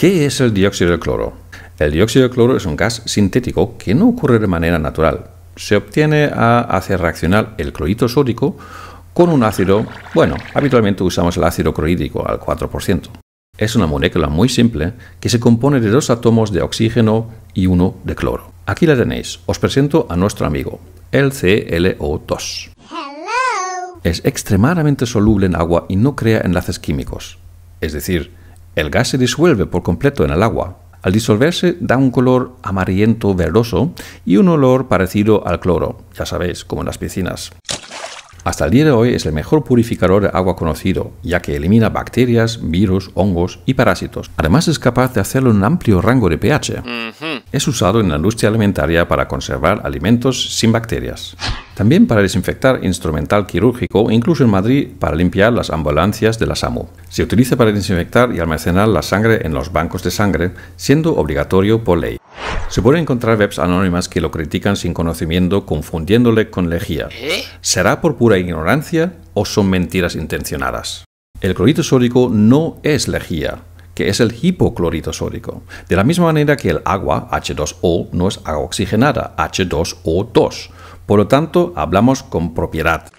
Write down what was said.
¿Qué es el dióxido de cloro? El dióxido de cloro es un gas sintético que no ocurre de manera natural. Se obtiene a hacer reaccionar el clorito sódico con un ácido, bueno, habitualmente usamos el ácido clorhídrico al 4%. Es una molécula muy simple que se compone de dos átomos de oxígeno y uno de cloro. Aquí la tenéis, os presento a nuestro amigo, el ClO2. Es extremadamente soluble en agua y no crea enlaces químicos. Es decir, el gas se disuelve por completo en el agua. Al disolverse da un color amarillento verdoso y un olor parecido al cloro, ya sabéis, como en las piscinas. Hasta el día de hoy es el mejor purificador de agua conocido, ya que elimina bacterias, virus, hongos y parásitos. Además es capaz de hacerlo en un amplio rango de pH. Es usado en la industria alimentaria para conservar alimentos sin bacterias. También para desinfectar instrumental quirúrgico, incluso en Madrid para limpiar las ambulancias de la SAMU. Se utiliza para desinfectar y almacenar la sangre en los bancos de sangre, siendo obligatorio por ley. Se pueden encontrar webs anónimas que lo critican sin conocimiento, confundiéndole con lejía. ¿Eh? ¿Será por pura ignorancia o son mentiras intencionadas? El clorito sódico no es lejía, que es el hipoclorito sódico. De la misma manera que el agua, H2O, no es agua oxigenada, H2O2. Por lo tanto, hablamos con propiedad.